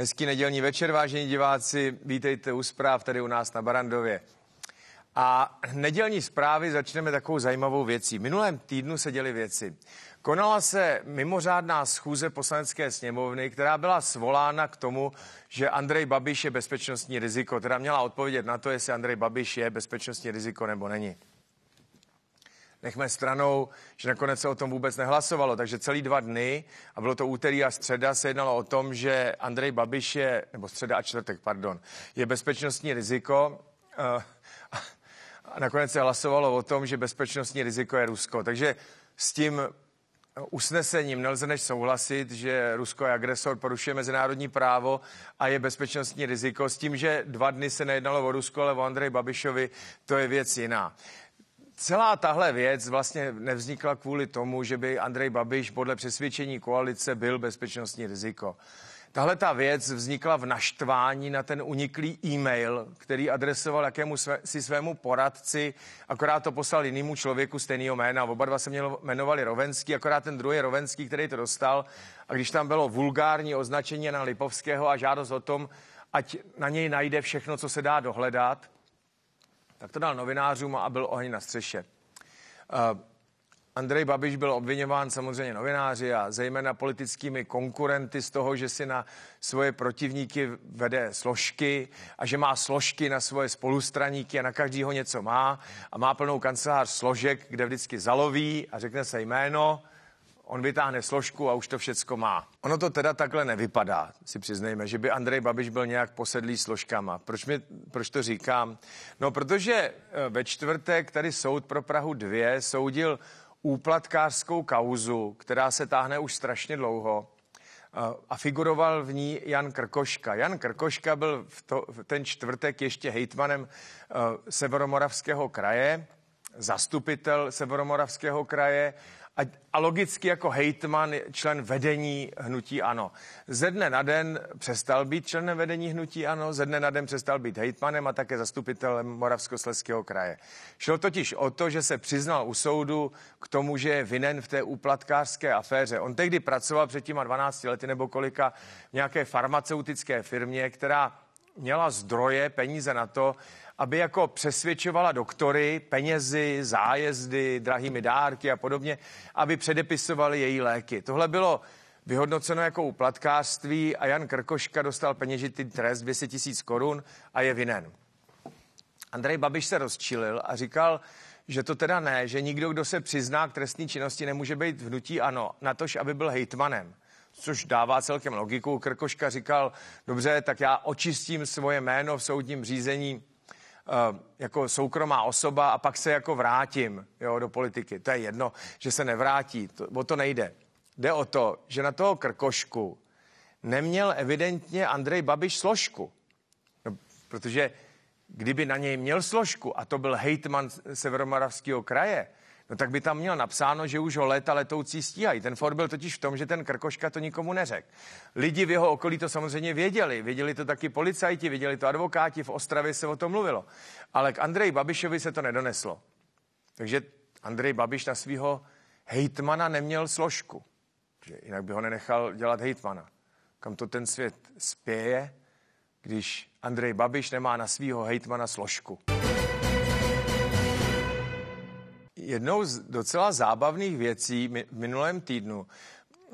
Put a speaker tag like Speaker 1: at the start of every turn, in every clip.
Speaker 1: Hezký nedělní večer, vážení diváci. Vítejte u zpráv tady u nás na Barandově. A nedělní zprávy začneme takovou zajímavou věcí. Minulém týdnu se děly věci. Konala se mimořádná schůze poslanecké sněmovny, která byla svolána k tomu, že Andrej Babiš je bezpečnostní riziko. Teda měla odpovědět na to, jestli Andrej Babiš je bezpečnostní riziko nebo není nechme stranou, že nakonec se o tom vůbec nehlasovalo. Takže celý dva dny, a bylo to úterý a středa, se jednalo o tom, že Andrej Babiš je, nebo středa a čtvrtek, pardon, je bezpečnostní riziko. Uh, a nakonec se hlasovalo o tom, že bezpečnostní riziko je Rusko. Takže s tím usnesením nelze než souhlasit, že Rusko je agresor, porušuje mezinárodní právo a je bezpečnostní riziko. S tím, že dva dny se nejednalo o Rusko, ale o Andrej Babišovi, to je věc jiná. Celá tahle věc vlastně nevznikla kvůli tomu, že by Andrej Babiš podle přesvědčení koalice byl bezpečnostní riziko. Tahle ta věc vznikla v naštvání na ten uniklý e-mail, který adresoval jakému své, si svému poradci, akorát to poslal jinému člověku stejného jména. Oba dva se mělo, jmenovali Rovenský, akorát ten druhý Rovenský, který to dostal. A když tam bylo vulgární označení na Lipovského a žádost o tom, ať na něj najde všechno, co se dá dohledat, tak to dal novinářům a byl oheň na střeše. Uh, Andrej Babiš byl obviněván samozřejmě novináři a zejména politickými konkurenty z toho, že si na svoje protivníky vede složky a že má složky na svoje spolustraníky a na každýho něco má a má plnou kancelář složek, kde vždycky zaloví a řekne se jméno on vytáhne složku a už to všecko má. Ono to teda takhle nevypadá, si přiznejme, že by Andrej Babiš byl nějak posedlý složkama. Proč, mi, proč to říkám? No, protože eh, ve čtvrtek tady soud pro Prahu 2 soudil úplatkářskou kauzu, která se táhne už strašně dlouho eh, a figuroval v ní Jan Krkoška. Jan Krkoška byl v, to, v ten čtvrtek ještě hejtmanem eh, Severomoravského kraje, zastupitel Severomoravského kraje a, a logicky jako hejtman člen vedení hnutí ANO. Ze dne na den přestal být členem vedení hnutí ANO, ze dne na den přestal být hejtmanem a také zastupitelem Moravskosleského kraje. Šlo totiž o to, že se přiznal u soudu k tomu, že je vinen v té úplatkářské aféře. On tehdy pracoval před těma 12 lety nebo kolika v nějaké farmaceutické firmě, která měla zdroje, peníze na to, aby jako přesvědčovala doktory penězi, zájezdy, drahými dárky a podobně, aby předepisovali její léky. Tohle bylo vyhodnoceno jako uplatkářství a Jan Krkoška dostal peněžitý trest 200 tisíc korun a je vinen. Andrej Babiš se rozčilil a říkal, že to teda ne, že nikdo, kdo se přizná k trestní činnosti, nemůže být vnutí ano, natož aby byl hejtmanem což dává celkem logiku. Krkoška říkal, dobře, tak já očistím svoje jméno v soudním řízení eh, jako soukromá osoba a pak se jako vrátím jo, do politiky. To je jedno, že se nevrátí, to, o to nejde. Jde o to, že na toho krkošku neměl evidentně Andrej Babiš složku. No, protože kdyby na něj měl složku a to byl hejtman Severomoravského kraje, no tak by tam měl napsáno, že už ho léta letoucí stíhají. Ten Ford byl totiž v tom, že ten Krkoška to nikomu neřekl. Lidi v jeho okolí to samozřejmě věděli, věděli to taky policajti, věděli to advokáti, v Ostravě se o tom mluvilo. Ale k Andreji Babišovi se to nedoneslo. Takže Andrej Babiš na svého hejtmana neměl složku. Že jinak by ho nenechal dělat hejtmana. Kam to ten svět spěje, když Andrej Babiš nemá na svého hejtmana složku. jednou z docela zábavných věcí v minulém týdnu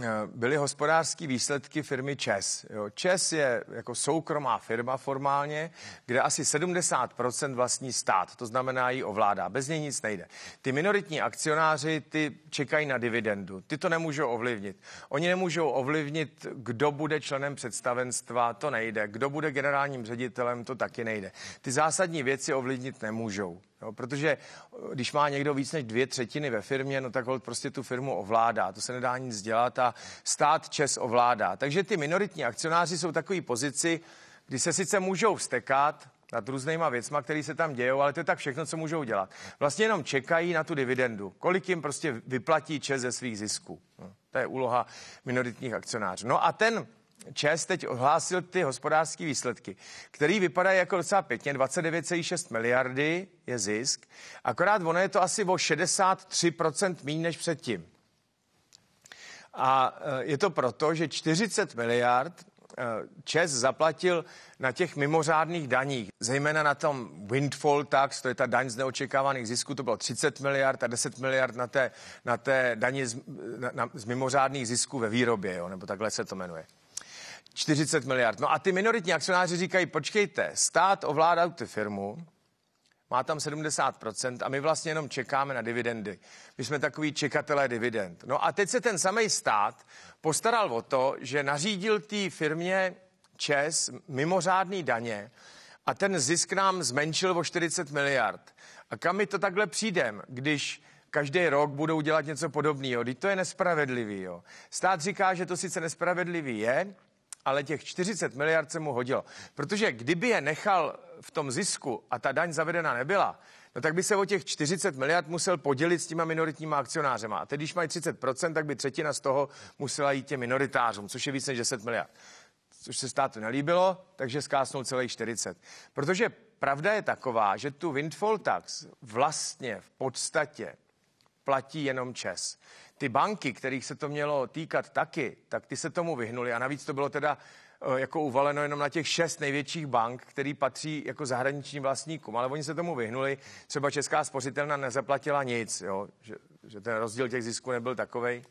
Speaker 1: eh, byly hospodářské výsledky firmy ČES. Jo, ČES je jako soukromá firma formálně, kde asi 70% vlastní stát, to znamená ji ovládá, bez něj nic nejde. Ty minoritní akcionáři, ty čekají na dividendu, ty to nemůžou ovlivnit. Oni nemůžou ovlivnit, kdo bude členem představenstva, to nejde, kdo bude generálním ředitelem, to taky nejde. Ty zásadní věci ovlivnit nemůžou. Jo, protože eh, když má někdo víc než dvě třetiny ve firmě, no tak hold prostě tu firmu ovládá. To se nedá nic dělat a stát čes ovládá. Takže ty minoritní akcionáři jsou takový pozici, kdy se sice můžou vstekat nad různýma věcma, které se tam dějou, ale to je tak všechno, co můžou dělat. Vlastně jenom čekají na tu dividendu. Kolik jim prostě vyplatí čes ze svých zisků. No, to je úloha minoritních akcionářů. No a ten ČES teď ohlásil ty hospodářské výsledky, který vypadá jako docela pěkně, 29,6 miliardy je zisk, akorát ono je to asi o 63% méně než předtím. A e, je to proto, že 40 miliard e, ČES zaplatil na těch mimořádných daních, zejména na tom windfall tax, to je ta daň z neočekávaných zisků, to bylo 30 miliard a 10 miliard na té, na té daně z, na, na, z mimořádných zisků ve výrobě, jo, nebo takhle se to jmenuje. 40 miliard. No a ty minoritní akcionáři říkají, počkejte, stát ovládá tu firmu, má tam 70% a my vlastně jenom čekáme na dividendy. My jsme takový čekatelé dividend. No a teď se ten samý stát postaral o to, že nařídil té firmě ČES mimořádný daně a ten zisk nám zmenšil o 40 miliard. A kam my to takhle přijde, když každý rok budou dělat něco podobného? Teď to je nespravedlivý. Jo. Stát říká, že to sice nespravedlivý je, ale těch 40 miliard se mu hodilo. Protože kdyby je nechal v tom zisku a ta daň zavedena nebyla, no tak by se o těch 40 miliard musel podělit s těma minoritníma akcionářema. A teď, když mají 30%, tak by třetina z toho musela jít těm minoritářům, což je více než 10 miliard. Což se státu nelíbilo, takže zkásnou celých 40. Protože pravda je taková, že tu windfall tax vlastně v podstatě platí jenom Čes ty banky, kterých se to mělo týkat taky, tak ty se tomu vyhnuli. A navíc to bylo teda eh, jako uvaleno jenom na těch šest největších bank, který patří jako zahraničním vlastníkům, ale oni se tomu vyhnuli. Třeba Česká spořitelna nezaplatila nic, jo? Že, že ten rozdíl těch zisků nebyl takovej.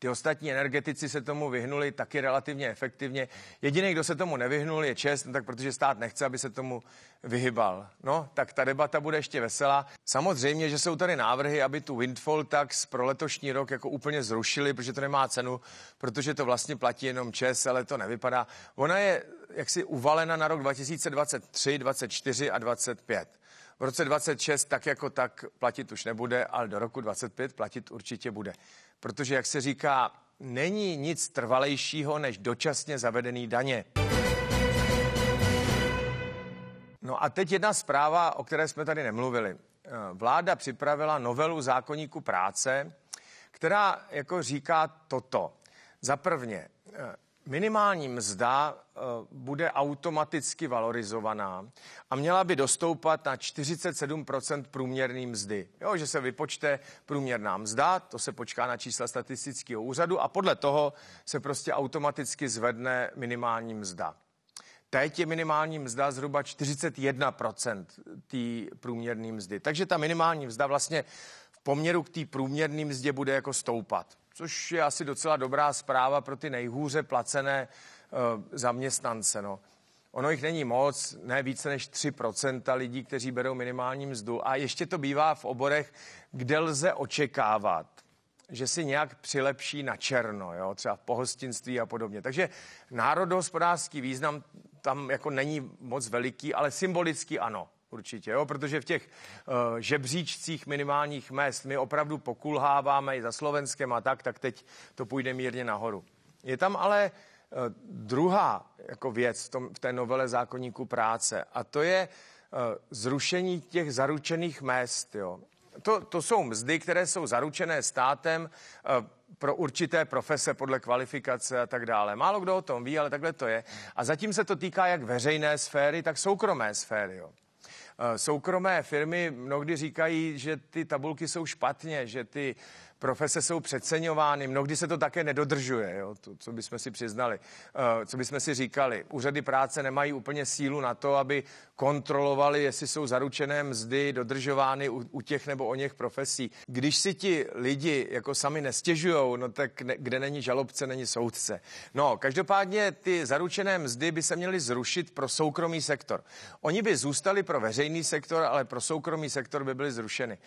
Speaker 1: Ty ostatní energetici se tomu vyhnuli taky relativně efektivně. Jediný, kdo se tomu nevyhnul, je čest, no tak protože stát nechce, aby se tomu vyhybal. No, tak ta debata bude ještě veselá. Samozřejmě, že jsou tady návrhy, aby tu windfall tax pro letošní rok jako úplně zrušili, protože to nemá cenu, protože to vlastně platí jenom čes, ale to nevypadá. Ona je jaksi uvalena na rok 2023, 2024 a 2025. V roce 26 tak jako tak platit už nebude, ale do roku 25 platit určitě bude protože, jak se říká, není nic trvalejšího než dočasně zavedený daně. No a teď jedna zpráva, o které jsme tady nemluvili. Eh, vláda připravila novelu zákonníku práce, která jako říká toto. Za prvně, eh, minimální mzda eh, bude automaticky valorizovaná a měla by dostoupat na 47 průměrné mzdy. Jo, že se vypočte průměrná mzda, to se počká na čísla statistického úřadu a podle toho se prostě automaticky zvedne minimální mzda. Teď je minimální mzda zhruba 41 té průměrné mzdy. Takže ta minimální mzda vlastně v poměru k té průměrné mzdě bude jako stoupat což je asi docela dobrá zpráva pro ty nejhůře placené eh, zaměstnance. No. Ono jich není moc, ne více než 3% lidí, kteří berou minimální mzdu. A ještě to bývá v oborech, kde lze očekávat, že si nějak přilepší na černo, jo? třeba v pohostinství a podobně. Takže národohospodářský význam tam jako není moc veliký, ale symbolický ano. Určitě, jo, protože v těch uh, žebříčcích minimálních mest my opravdu pokulháváme i za Slovenskem a tak, tak teď to půjde mírně nahoru. Je tam ale uh, druhá jako věc v, tom, v té novele zákonníku práce a to je uh, zrušení těch zaručených mest. Jo. To, to jsou mzdy, které jsou zaručené státem uh, pro určité profese podle kvalifikace a tak dále. Málo kdo o tom ví, ale takhle to je. A zatím se to týká jak veřejné sféry, tak soukromé sféry. Jo. Eh, soukromé firmy mnohdy říkají, že ty tabulky jsou špatně, že ty profese jsou přeceňovány, mnohdy se to také nedodržuje, jo, to, co bychom si přiznali, eh, co bychom si říkali. Úřady práce nemají úplně sílu na to, aby kontrolovali, jestli jsou zaručené mzdy dodržovány u, u těch nebo o něch profesí. Když si ti lidi jako sami nestěžují, no tak ne, kde není žalobce, není soudce. No, každopádně ty zaručené mzdy by se měly zrušit pro soukromý sektor. Oni by zůstali pro veřejný sektor, ale pro soukromý sektor by byly zrušeny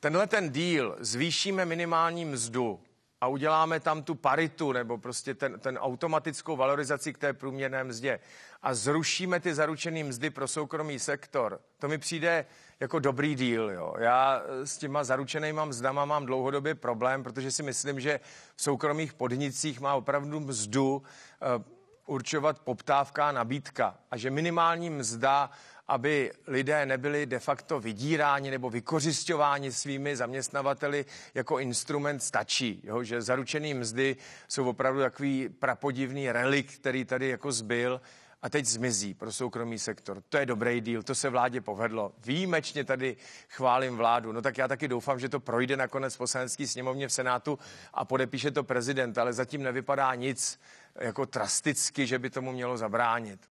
Speaker 1: tenhle ten díl zvýšíme minimální mzdu a uděláme tam tu paritu nebo prostě ten, ten automatickou valorizaci k té průměrné mzdě a zrušíme ty zaručené mzdy pro soukromý sektor, to mi přijde jako dobrý díl. Jo. Já s těma zaručenýma mzdama mám dlouhodobě problém, protože si myslím, že v soukromých podnicích má opravdu mzdu eh, určovat poptávka a nabídka a že minimální mzda, aby lidé nebyli de facto vydíráni nebo vykořišťováni svými zaměstnavateli jako instrument stačí. Jo? Že zaručený mzdy jsou opravdu takový prapodivný relik, který tady jako zbyl a teď zmizí pro soukromý sektor. To je dobrý díl, to se vládě povedlo. Výjimečně tady chválím vládu. No tak já taky doufám, že to projde nakonec poslanecký sněmovně v Senátu a podepíše to prezident, ale zatím nevypadá nic jako drasticky, že by tomu mělo zabránit.